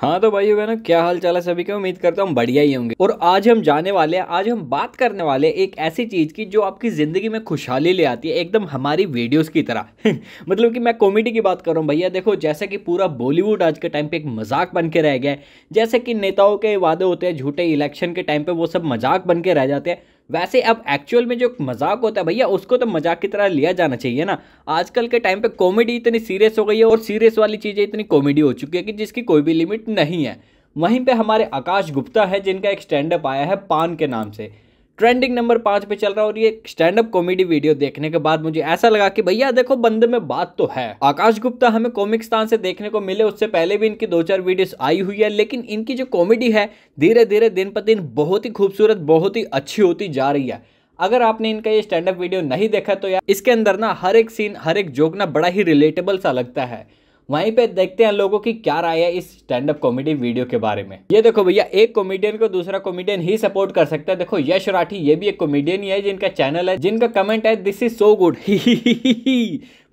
हाँ तो भाई बहनों क्या हाल चाल है सभी का उम्मीद करता हूँ बढ़िया ही होंगे और आज हम जाने वाले हैं आज हम बात करने वाले एक ऐसी चीज़ की जो आपकी ज़िंदगी में खुशहाली ले आती है एकदम हमारी वीडियोस की तरह मतलब कि मैं कॉमेडी की बात कर रहा हूँ भैया देखो जैसे कि पूरा बॉलीवुड आज के टाइम पर एक मजाक बन के रह गया है जैसे कि नेताओं के वादे होते हैं झूठे इलेक्शन के टाइम पर वो सब मजाक बन के रह जाते हैं वैसे अब एक्चुअल में जो मजाक होता है भैया उसको तो मजाक की तरह लिया जाना चाहिए ना आजकल के टाइम पे कॉमेडी इतनी सीरियस हो गई है और सीरियस वाली चीज़ें इतनी कॉमेडी हो चुकी है कि जिसकी कोई भी लिमिट नहीं है वहीं पे हमारे आकाश गुप्ता है जिनका एक स्टैंड अप आया है पान के नाम से ट्रेंडिंग नंबर पाँच पे चल रहा है और ये स्टैंड अप कॉमेडी वीडियो देखने के बाद मुझे ऐसा लगा कि भैया देखो बंदे में बात तो है आकाश गुप्ता हमें कॉमिकस्तान से देखने को मिले उससे पहले भी इनकी दो चार वीडियोस आई हुई है लेकिन इनकी जो कॉमेडी है धीरे धीरे दिन पर दिन बहुत ही खूबसूरत बहुत ही अच्छी होती जा रही है अगर आपने इनका ये स्टैंड अप वीडियो नहीं देखा तो यार इसके अंदर ना हर एक सीन हर एक जोक ना बड़ा ही रिलेटेबल सा लगता है वहीं पे देखते हैं लोगों की क्या राय है इस स्टैंड अप कॉमेडी वीडियो के बारे में ये देखो भैया एक कॉमेडियन को दूसरा कॉमेडियन ही सपोर्ट कर सकता है देखो यश राठी ये भी एक कॉमेडियन ही है जिनका चैनल है जिनका कमेंट है दिस इज सो गुड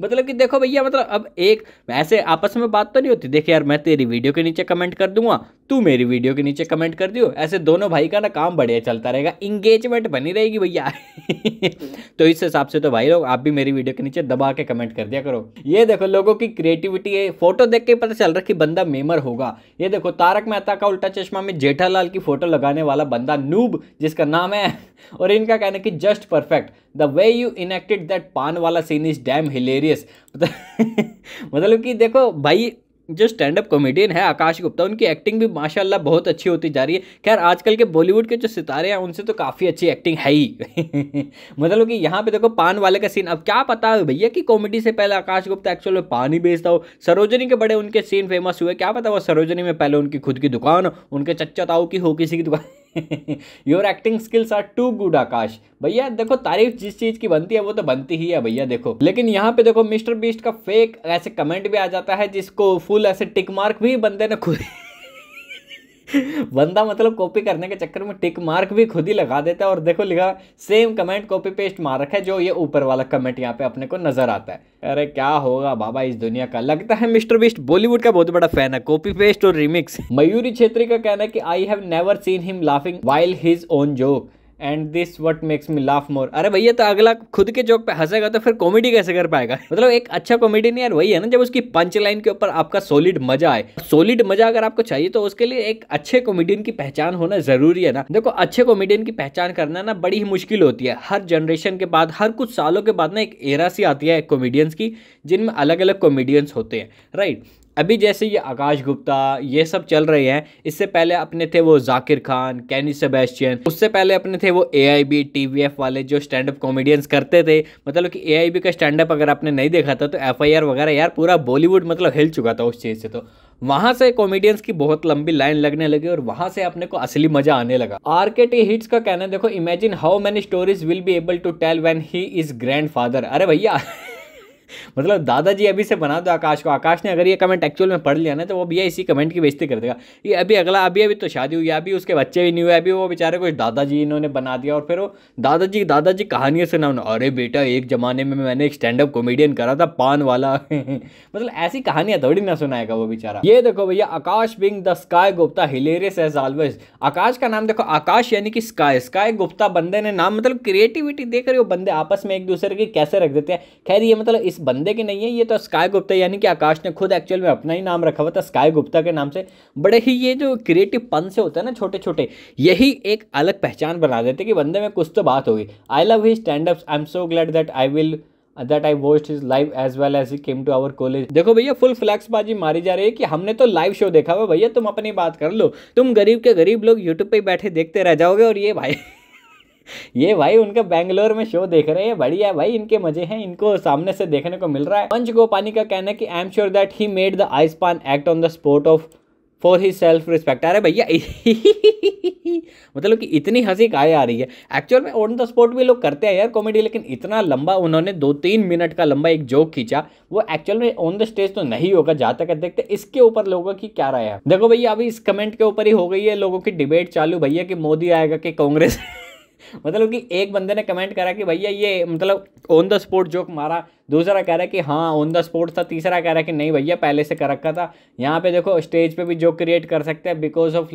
मतलब कि देखो भैया मतलब अब एक ऐसे आपस में बात तो नहीं होती देखिए यार मैं तेरी वीडियो के नीचे कमेंट कर दूंगा तू मेरी वीडियो के नीचे कमेंट कर दियो ऐसे दोनों भाई का ना काम बढ़िया चलता रहेगा इंगेजमेंट बनी रहेगी भैया तो इस हिसाब से तो भाई लोग आप भी मेरी वीडियो के नीचे दबा के कमेंट कर दिया करो ये देखो लोगों की क्रिएटिविटी है फोटो देख के पता चल रहा है कि बंदा मेमर होगा ये देखो तारक मेहता का उल्टा चश्मा में जेठालाल की फोटो लगाने वाला बंदा नूब जिसका नाम है और इनका कहना कि just perfect the way you enacted that पान वाला सीन इज डैम हिलेरियस मतलब कि देखो भाई जो स्टैंड अप कॉमेडियन है आकाश गुप्ता उनकी एक्टिंग भी माशाल्लाह बहुत अच्छी होती जा रही है खैर आजकल के बॉलीवुड के जो सितारे हैं उनसे तो काफ़ी अच्छी एक्टिंग है ही मतलब कि यहाँ पे देखो पान वाले का सीन अब क्या पता है भैया कि कॉमेडी से पहले आकाश गुप्ता एक्चुअल में पानी बेचता हो सरोजनी के बड़े उनके सीन फेमस हुए क्या पता वो सरोजनी में पहले उनकी खुद की दुकान उनके चच्चा ताऊ की हो किसी की दुकान your acting skills are too good Akash भैया देखो तारीफ जिस चीज की बनती है वो तो बनती ही है भैया देखो लेकिन यहाँ पे देखो मिस्टर बीस्ट का फेक ऐसे कमेंट भी आ जाता है जिसको फुल ऐसे टिक मार्क भी बंदे ने खुद बंदा मतलब कॉपी करने के चक्कर में टिक मार्क भी खुद ही लगा देता है और देखो लिखा सेम कमेंट कॉपी पेस्ट मार रखा है जो ये ऊपर वाला कमेंट यहाँ पे अपने को नजर आता है अरे क्या होगा बाबा इस दुनिया का लगता है मिस्टर बिस्ट बॉलीवुड का बहुत बड़ा फैन है कॉपी पेस्ट और रिमिक्स मयूरी छेत्री का कहना है कि I have never seen him laughing while his own joke and this what makes me laugh more अरे भैया तो अगला खुद के जोक पे हंसेगा तो फिर कॉमेडी कैसे कर पाएगा मतलब एक अच्छा कॉमेडियन यार वही है ना जब उसकी पंच लाइन के ऊपर आपका सॉलिड मजा आए सॉलिड मजा अगर आपको चाहिए तो उसके लिए एक अच्छे कॉमेडियन की पहचान होना जरूरी है ना देखो अच्छे कॉमेडियन की पहचान करना ना बड़ी ही मुश्किल होती है हर जनरेशन के बाद हर कुछ सालों के बाद ना एक एरा सी आती है कॉमेडियंस की जिनमें अलग अलग कॉमेडियंस होते हैं राइट अभी जैसे ये आकाश गुप्ता ये सब चल रहे हैं इससे पहले अपने थे वो जाकिर खान कैनी सेबेस्टियन उससे पहले अपने थे वो A I B T V F वाले जो स्टैंड अप कॉमेडियंस करते थे मतलब कि ए आई बी का स्टैंड अप अगर आपने नहीं देखा था तो एफ आई आर वगैरह यार पूरा बॉलीवुड मतलब हिल चुका था उस चीज़ से तो वहाँ से कॉमेडियंस की बहुत लंबी लाइन लगने लगी और वहाँ से अपने को असली मजा आने लगा आर के टी हिट्स का कहना देखो imagine how many stories will be able to tell when he is grandfather अरे भैया मतलब दादाजी अभी से बना दो आकाश को आकाश ने अगर ये कमेंट एक्चुअल में पढ़ लिया ना तो वो भैया इसी कमेंट की बेजती कर देगा ये अभी अगला अभी अभी तो शादी हुई है अभी उसके बच्चे भी नहीं हुए अभी वो बेचारे को दादाजी इन्होंने बना दिया और फिर वो दादाजी दादाजी कहानियों से ना अरे बेटा एक ज़माने में मैंने एक स्टैंड अप कॉमेडियन करा था पान वाला मतलब ऐसी कहानियाँ थोड़ी ना सुनाएगा वो बेचारा ये देखो भैया Akash being the sky Gupta hilarious as always Akash का नाम देखो आकाश यानी कि स्काई स्काई गुप्ता बंदे ने नाम मतलब क्रिएटिविटी देख रहे हो बंदे आपस में एक दूसरे के कैसे रख देते हैं खैर ये मतलब इस इस बंदे के नहीं है ये तो स्काई गुप्ता यानी कि आकाश ने खुद एक्चुअल में अपना ही नाम रखा हुआ था स्काई गुप्ता के नाम से बड़े ही ये जो क्रिएटिव पन से होता है ना छोटे छोटे यही एक अलग पहचान बना देते कि बंदे में कुछ तो बात होगी I love he stand up I am so glad that I will that I watched his live as well as he came to our college देखो भैया फुल फ्लैक्स बाजी मारी जा रही है कि हमने तो लाइव शो देखा हुआ भैया तुम अपनी बात कर लो तुम गरीब के गरीब लोग यूट्यूब पर बैठे देखते रह जाओगे और ये भाई ये भाई उनका बैंगलोर में शो देख रहे हैं बढ़िया भाई इनके मजे हैं इनको सामने से देखने को मिल रहा है पंच गोपानी का कहना है कि I am sure that he made the ice paan act on the spot off for he self respect अरे भैया मतलब कि इतनी हंसी काय आ रही है एक्चुअल में ऑन द स्पॉट भी लोग करते हैं यार कॉमेडी लेकिन इतना लंबा उन्होंने दो तीन मिनट का लंबा एक जोक खींचा वो एक्चुअल में ऑन द स्टेज तो नहीं होगा जहाँ तक देखते इसके ऊपर लोगों की क्या राय है देखो भैया अभी इस कमेंट के ऊपर ही हो गई है लोगों की डिबेट चालू भैया कि मोदी आएगा कि कांग्रेस मतलब कि एक बंदे ने कमेंट करा कि भैया ये मतलब ऑन द स्पॉट जोक मारा दूसरा कह रहा है कि हाँ ऑन द स्पॉट था तीसरा कह रहा है कि नहीं भैया पहले से कर रखा था यहाँ पे देखो स्टेज पे भी जोक क्रिएट कर सकते हैं because of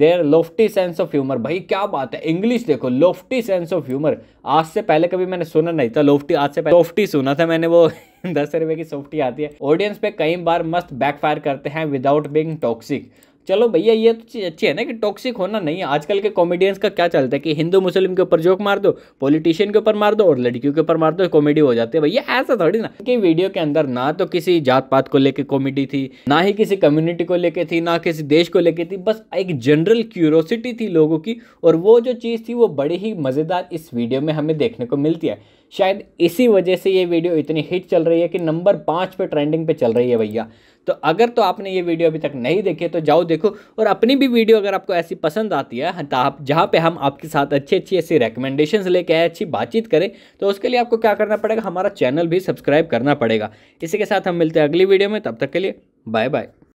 their lofty sense of humour भाई क्या बात है इंग्लिश देखो लोफ्टी सेंस ऑफ ह्यूमर आज से पहले कभी मैंने सुना नहीं था लोफ्टी आज से पहले लोफ्टी सुना था मैंने वो दस रुपए की सोफ्टी आती है ऑडियंस पे कई बार मस्त बैकफायर करते हैं विदाउट बींग टॉक्सिक चलो भैया ये तो चीज़ अच्छी है ना कि टॉक्सिक होना नहीं है आजकल के कॉमेडियंस का क्या चलता है कि हिंदू मुस्लिम के ऊपर जोक मार दो पॉलिटिशियन के ऊपर मार दो और लड़कियों के ऊपर मार दो कॉमेडी हो जाती है भैया ऐसा थोड़ी ना कि वीडियो के अंदर ना तो किसी जात पात को लेकर कॉमेडी थी ना ही किसी कम्युनिटी को लेकर थी ना किसी देश को लेकर थी बस एक जनरल क्यूरोसिटी थी लोगों की और वो जो चीज़ थी वो बड़ी ही मज़ेदार इस वीडियो में हमें देखने को मिलती है शायद इसी वजह से ये वीडियो इतनी हिट चल रही है कि नंबर पाँच पे ट्रेंडिंग पे चल रही है भैया तो अगर तो आपने ये वीडियो अभी तक नहीं देखी तो जाओ देखो और अपनी भी वीडियो अगर आपको ऐसी पसंद आती है हाँ, तो जहाँ पे हम आपके साथ अच्छी अच्छी ऐसी रिकमेंडेशंस लेके आए अच्छी बातचीत करें तो उसके लिए आपको क्या करना पड़ेगा हमारा चैनल भी सब्सक्राइब करना पड़ेगा इसी के साथ हम मिलते हैं अगली वीडियो में तब तक के लिए बाय बाय